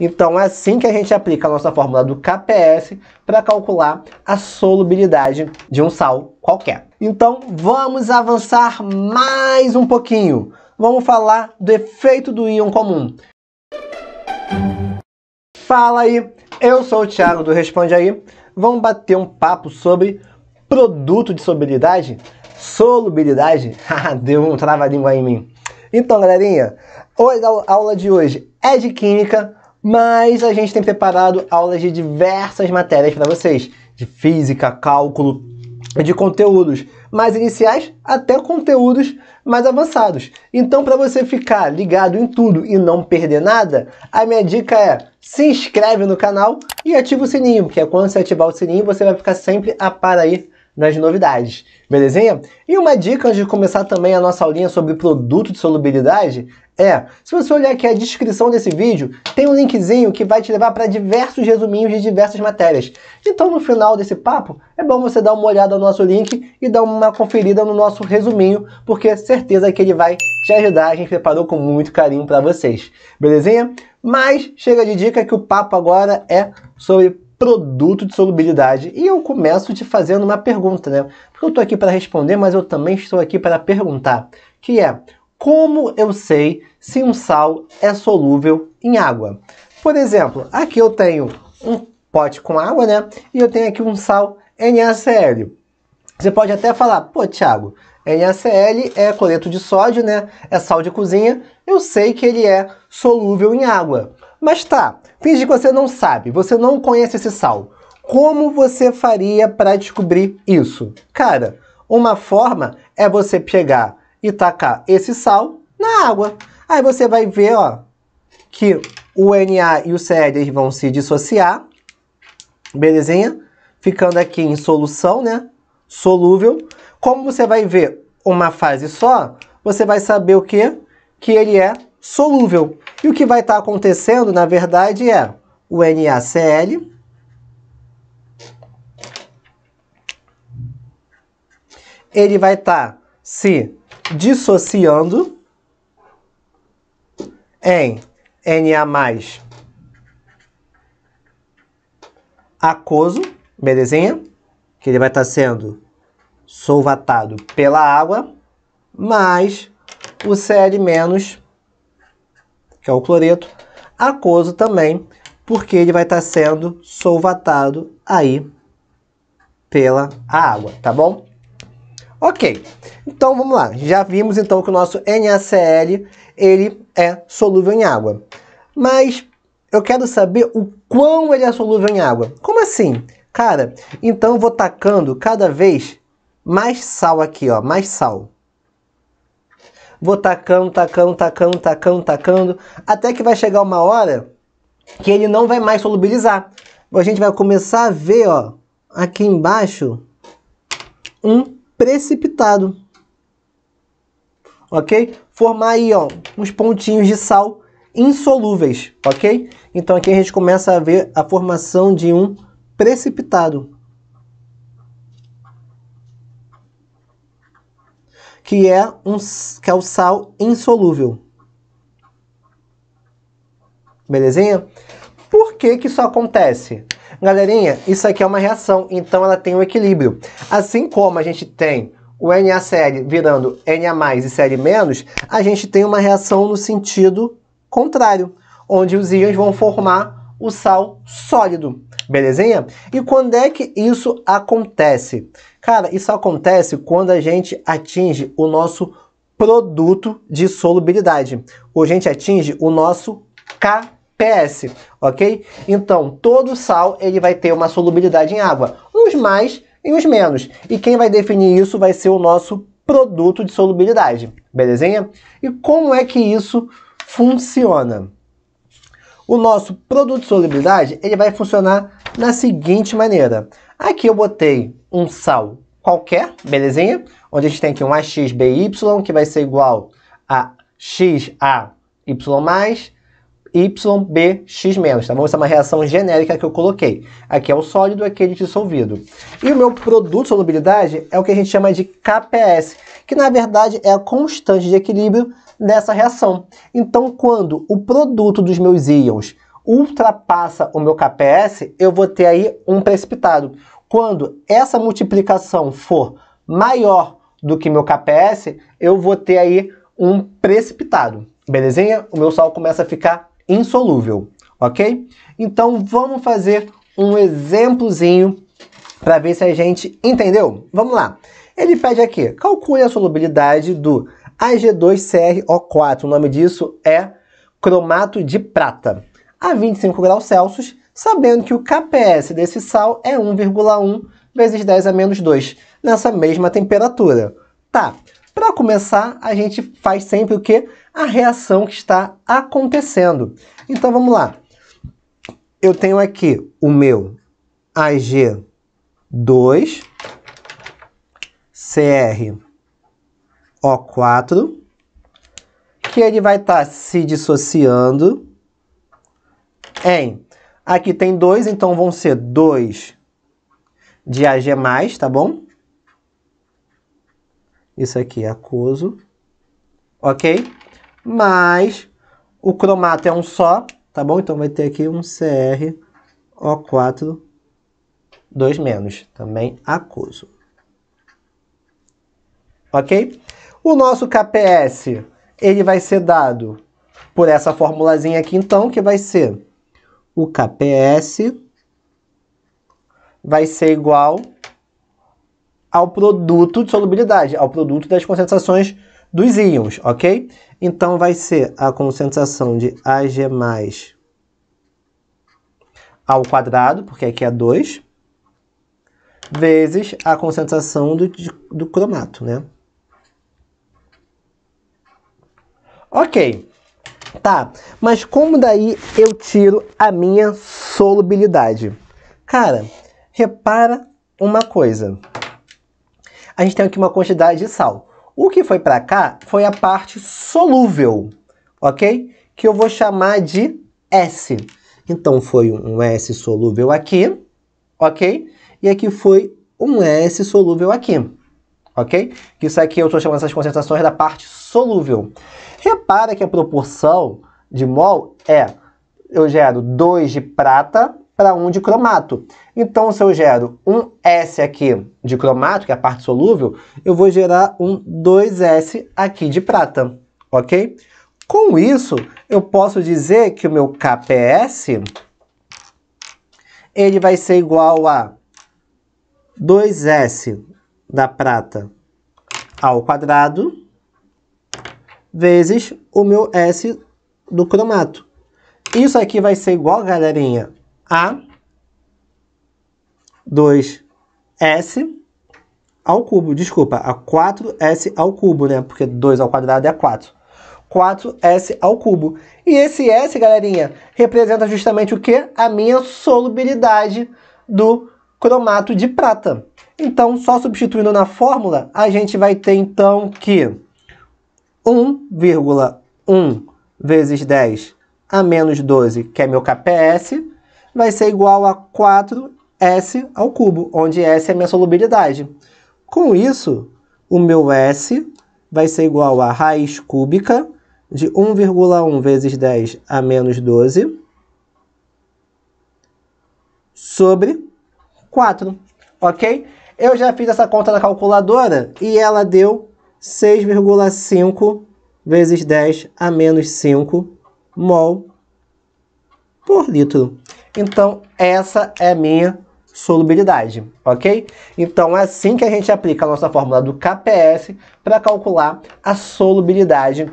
Então é assim que a gente aplica a nossa fórmula do KPS para calcular a solubilidade de um sal qualquer. Então vamos avançar mais um pouquinho. Vamos falar do efeito do íon comum. Fala aí, eu sou o Thiago do Responde Aí. Vamos bater um papo sobre produto de solubilidade? Solubilidade? Deu um trava-língua em mim. Então, galerinha, a aula de hoje é de Química, mas a gente tem preparado aulas de diversas matérias para vocês, de física, cálculo, de conteúdos mais iniciais até conteúdos mais avançados. Então, para você ficar ligado em tudo e não perder nada, a minha dica é se inscreve no canal e ativa o sininho, porque quando você ativar o sininho, você vai ficar sempre a par aí nas novidades, belezinha? E uma dica antes de começar também a nossa aulinha sobre produto de solubilidade é, se você olhar aqui a descrição desse vídeo, tem um linkzinho que vai te levar para diversos resuminhos de diversas matérias. Então no final desse papo, é bom você dar uma olhada no nosso link e dar uma conferida no nosso resuminho, porque certeza que ele vai te ajudar, a gente preparou com muito carinho para vocês, belezinha? Mas chega de dica que o papo agora é sobre produto de solubilidade. E eu começo te fazendo uma pergunta, né? Porque eu estou aqui para responder, mas eu também estou aqui para perguntar, que é como eu sei se um sal é solúvel em água? Por exemplo, aqui eu tenho um pote com água, né? E eu tenho aqui um sal NaCl. Você pode até falar, pô, Thiago, NaCl é cloreto de sódio, né? É sal de cozinha. Eu sei que ele é solúvel em água. Mas tá, finge que você não sabe, você não conhece esse sal. Como você faria para descobrir isso? Cara, uma forma é você pegar e tacar esse sal na água. Aí você vai ver, ó, que o Na e o CL vão se dissociar, belezinha? Ficando aqui em solução, né? Solúvel. Como você vai ver uma fase só, você vai saber o que? Que ele é solúvel. E o que vai estar tá acontecendo, na verdade, é o NaCl ele vai estar tá se dissociando em Na+, aquoso, belezinha? Que ele vai estar tá sendo solvatado pela água, mais o Cl- que é o cloreto. Aquoso também, porque ele vai estar tá sendo solvatado aí pela água, tá bom? Ok, então vamos lá. Já vimos então que o nosso NaCl ele é solúvel em água. Mas eu quero saber o quão ele é solúvel em água. Como assim? Cara, então eu vou tacando cada vez mais sal aqui, ó, mais sal vou tacando, tacando, tacando, tacando, tacando, até que vai chegar uma hora que ele não vai mais solubilizar. A gente vai começar a ver, ó, aqui embaixo, um precipitado. Ok? Formar aí, ó, uns pontinhos de sal insolúveis, ok? Então aqui a gente começa a ver a formação de um precipitado. que é, um, que é o sal insolúvel. Belezinha? Por que, que isso acontece? Galerinha, isso aqui é uma reação, então ela tem um equilíbrio. Assim como a gente tem o NaCl virando Na- e Cl-, a gente tem uma reação no sentido contrário, onde os íons vão formar o sal sólido. Belezinha? E quando é que isso acontece? Cara, isso acontece quando a gente atinge o nosso produto de solubilidade. Ou a gente atinge o nosso KPS, ok? Então, todo sal ele vai ter uma solubilidade em água, uns mais e uns menos. E quem vai definir isso vai ser o nosso produto de solubilidade, belezinha? E como é que isso funciona? O nosso produto de solubilidade ele vai funcionar na seguinte maneira. Aqui eu botei um sal qualquer, belezinha? Onde a gente tem aqui um AXBY, que vai ser igual a XA, Y+, mais, YB, X-, menos, tá bom? Essa é uma reação genérica que eu coloquei. Aqui é o sólido, aquele dissolvido. E o meu produto de solubilidade é o que a gente chama de KPS, que na verdade é a constante de equilíbrio dessa reação. Então, quando o produto dos meus íons ultrapassa o meu KPS, eu vou ter aí um precipitado. Quando essa multiplicação for maior do que meu KPS, eu vou ter aí um precipitado. Belezinha? O meu sal começa a ficar insolúvel, ok? Então vamos fazer um exemplozinho para ver se a gente entendeu. Vamos lá. Ele pede aqui, calcule a solubilidade do Ag2CrO4. O nome disso é cromato de prata. A 25 graus Celsius, sabendo que o KPS desse sal é 1,1 vezes 10 a menos 2, nessa mesma temperatura. Tá, para começar, a gente faz sempre o que? A reação que está acontecendo. Então vamos lá. Eu tenho aqui o meu Ag2 CrO4, que ele vai estar tá se dissociando em... Aqui tem dois, então vão ser dois de Ag+, tá bom? Isso aqui é acoso, ok? Mas o cromato é um só, tá bom? Então vai ter aqui um CrO4 2 menos, também acoso ok? O nosso KPS, ele vai ser dado por essa formulazinha aqui, então, que vai ser o KPS vai ser igual ao produto de solubilidade, ao produto das concentrações dos íons, ok? Então, vai ser a concentração de Ag+, ao quadrado, porque aqui é 2, vezes a concentração do, de, do cromato, né? Ok, tá. Mas como daí eu tiro a minha solubilidade? Cara, repara uma coisa. A gente tem aqui uma quantidade de sal. O que foi para cá foi a parte solúvel, ok? Que eu vou chamar de S. Então foi um S solúvel aqui, ok? E aqui foi um S solúvel aqui ok? Isso aqui eu estou chamando essas concentrações da parte solúvel. Repara que a proporção de mol é, eu gero 2 de prata para 1 um de cromato. Então, se eu gero um S aqui de cromato, que é a parte solúvel, eu vou gerar um 2S aqui de prata, ok? Com isso, eu posso dizer que o meu KPS ele vai ser igual a 2S da prata ao quadrado vezes o meu S do cromato. Isso aqui vai ser igual, galerinha, a 2S ao cubo. Desculpa, a 4S ao cubo, né? Porque 2 ao quadrado é 4. 4S ao cubo. E esse S, galerinha, representa justamente o que? A minha solubilidade do cromato cromato de prata. Então, só substituindo na fórmula, a gente vai ter então que 1,1 vezes 10 a menos 12, que é meu KPS, vai ser igual a 4S ao cubo, onde S é minha solubilidade. Com isso, o meu S vai ser igual a raiz cúbica de 1,1 vezes 10 a menos 12 sobre 4, ok? Eu já fiz essa conta na calculadora e ela deu 6,5 vezes 10 a menos 5 mol por litro. Então, essa é a minha solubilidade, ok? Então, é assim que a gente aplica a nossa fórmula do KPS para calcular a solubilidade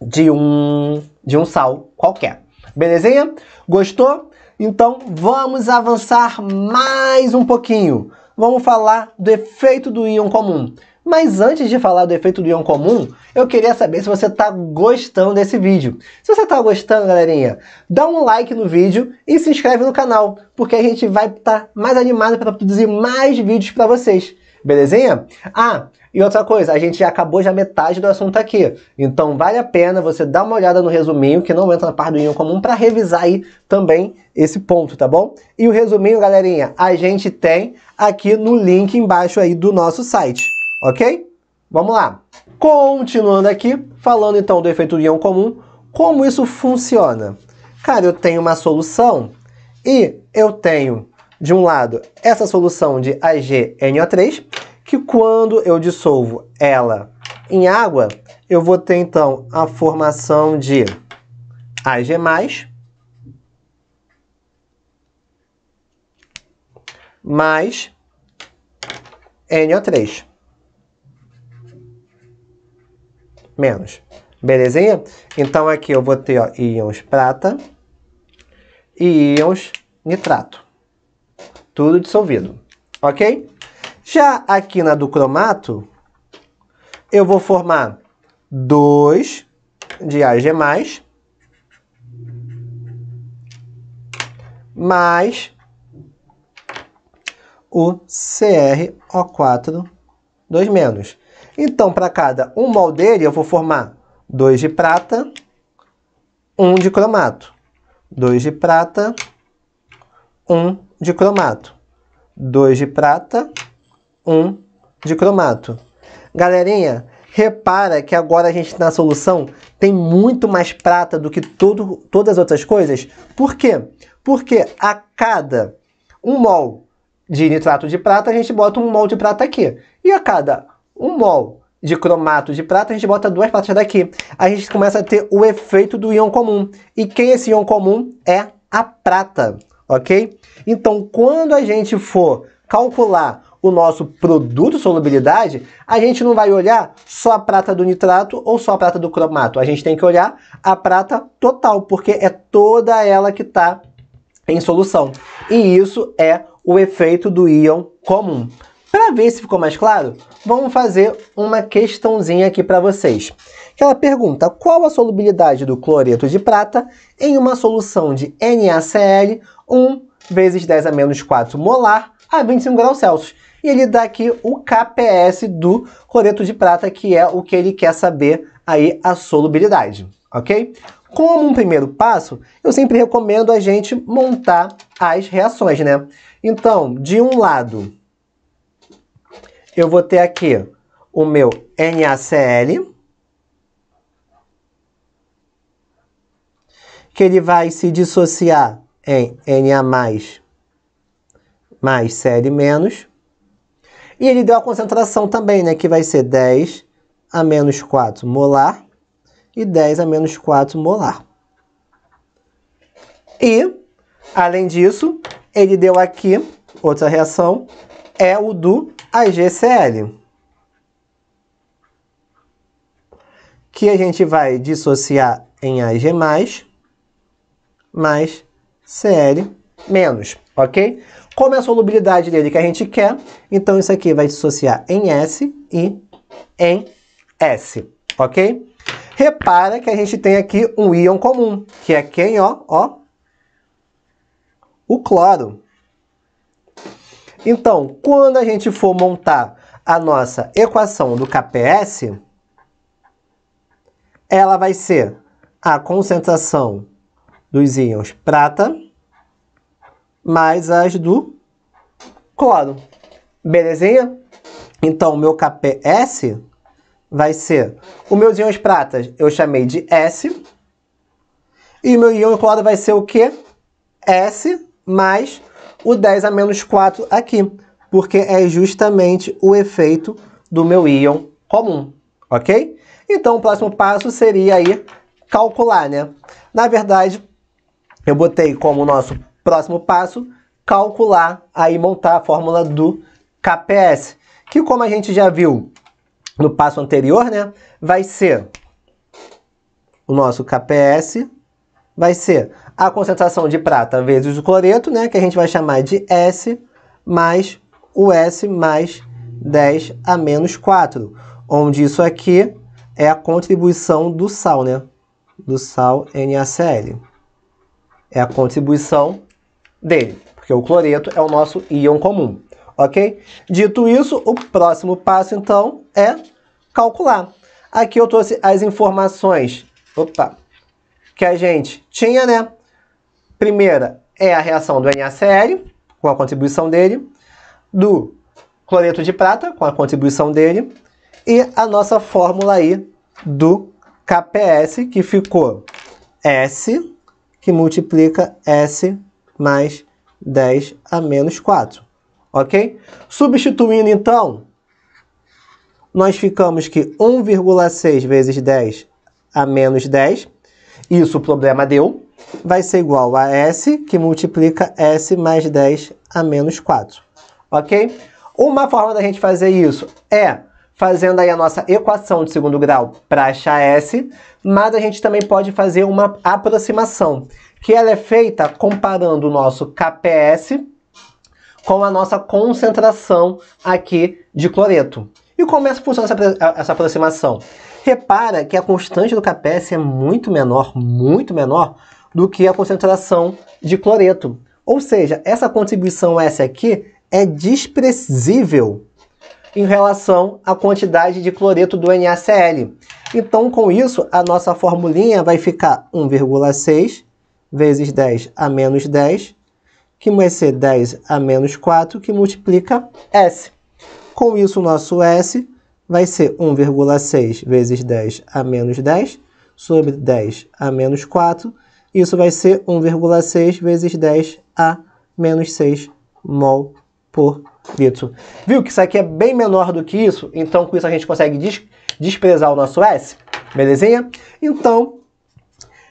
de um, de um sal qualquer. Belezinha? Gostou? Então vamos avançar mais um pouquinho. Vamos falar do efeito do íon comum. Mas antes de falar do efeito do íon comum, eu queria saber se você está gostando desse vídeo. Se você está gostando, galerinha, dá um like no vídeo e se inscreve no canal, porque a gente vai estar tá mais animado para produzir mais vídeos para vocês. Belezinha? Ah, e outra coisa, a gente já acabou já metade do assunto aqui. Então vale a pena você dar uma olhada no resuminho, que não entra na parte do íon comum, para revisar aí também esse ponto, tá bom? E o resuminho, galerinha, a gente tem aqui no link embaixo aí do nosso site, ok? Vamos lá. Continuando aqui, falando então do efeito íon comum, como isso funciona? Cara, eu tenho uma solução e eu tenho de um lado, essa solução de AgNO3, que quando eu dissolvo ela em água, eu vou ter então a formação de Ag+, mais NO3. Menos. Belezinha? Então aqui eu vou ter ó, íons prata e íons nitrato tudo dissolvido, ok? Já aqui na do cromato, eu vou formar 2 de AG+, mais, mais o CrO4 2 menos. Então, para cada um mol dele, eu vou formar 2 de prata, 1 um de cromato. 2 de prata, 1 de cromato. 2 de prata, 1 de cromato. Galerinha, repara que agora a gente na solução tem muito mais prata do que todo, todas as outras coisas. Por quê? Porque a cada 1 mol de nitrato de prata, a gente bota 1 mol de prata aqui. E a cada 1 mol de cromato de prata, a gente bota duas pratas daqui. A gente começa a ter o efeito do íon comum. E quem é esse íon comum? É a prata ok? Então, quando a gente for calcular o nosso produto solubilidade, a gente não vai olhar só a prata do nitrato ou só a prata do cromato. A gente tem que olhar a prata total, porque é toda ela que está em solução. E isso é o efeito do íon comum. Para ver se ficou mais claro, vamos fazer uma questãozinha aqui para vocês que ela pergunta qual a solubilidade do cloreto de prata em uma solução de NaCl 1 vezes 10 a menos 4 molar a 25 graus Celsius. E ele dá aqui o KPS do cloreto de prata, que é o que ele quer saber aí a solubilidade, ok? Como um primeiro passo, eu sempre recomendo a gente montar as reações, né? Então, de um lado, eu vou ter aqui o meu NaCl, que ele vai se dissociar em Na+, mais, mais Cl-, menos. E ele deu a concentração também, né, que vai ser 10 a menos 4 molar e 10 a menos 4 molar. E, além disso, ele deu aqui, outra reação, é o do AgCl. Que a gente vai dissociar em Ag+, mais Cl menos, ok? Como é a solubilidade dele que a gente quer, então isso aqui vai dissociar em S e em S, ok? Repara que a gente tem aqui um íon comum, que é quem, ó, ó? O cloro. Então, quando a gente for montar a nossa equação do KPS, ela vai ser a concentração dos íons prata mais as do cloro. Belezinha? Então, o meu KPS vai ser... O meus íons pratas eu chamei de S. E o meu íon cloro vai ser o quê? S mais o 10 a menos 4 aqui. Porque é justamente o efeito do meu íon comum, ok? Então, o próximo passo seria aí calcular, né? Na verdade, eu botei como nosso próximo passo calcular aí montar a fórmula do KPS, que como a gente já viu no passo anterior, né, vai ser o nosso KPS vai ser a concentração de prata vezes o cloreto, né, que a gente vai chamar de S mais o S mais 10 a menos 4, onde isso aqui é a contribuição do sal, né? Do sal NaCl é a contribuição dele, porque o cloreto é o nosso íon comum, ok? Dito isso, o próximo passo, então, é calcular. Aqui eu trouxe as informações opa, que a gente tinha, né? Primeira é a reação do NaCl, com a contribuição dele, do cloreto de prata, com a contribuição dele, e a nossa fórmula aí do KPS, que ficou S que multiplica S mais 10 a menos 4. Ok? Substituindo então, nós ficamos que 1,6 vezes 10 a menos 10, isso o problema deu, vai ser igual a S, que multiplica S mais 10 a menos 4. Ok? Uma forma da gente fazer isso é fazendo aí a nossa equação de segundo grau para achar S, mas a gente também pode fazer uma aproximação, que ela é feita comparando o nosso KPS com a nossa concentração aqui de cloreto. E como é que funciona essa, essa aproximação? Repara que a constante do KPS é muito menor, muito menor do que a concentração de cloreto. Ou seja, essa contribuição S aqui é desprezível em relação à quantidade de cloreto do NaCl. Então, com isso, a nossa formulinha vai ficar 1,6 vezes 10 a menos 10, que vai ser 10 a menos 4, que multiplica S. Com isso, o nosso S vai ser 1,6 vezes 10 a menos 10, sobre 10 a menos 4. Isso vai ser 1,6 vezes 10 a menos 6 mol por litro. Viu que isso aqui é bem menor do que isso? Então, com isso a gente consegue des desprezar o nosso S. Belezinha? Então,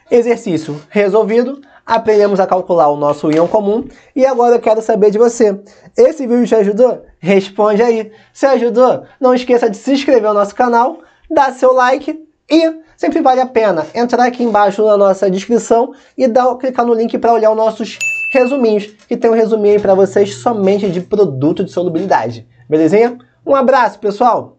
exercício resolvido. Aprendemos a calcular o nosso íon comum. E agora eu quero saber de você. Esse vídeo te ajudou? Responde aí. Se ajudou, não esqueça de se inscrever no nosso canal, dar seu like e sempre vale a pena entrar aqui embaixo na nossa descrição e dar, clicar no link para olhar os nossos resuminhos, que tem um resuminho para vocês somente de produto de solubilidade. Belezinha? Um abraço, pessoal!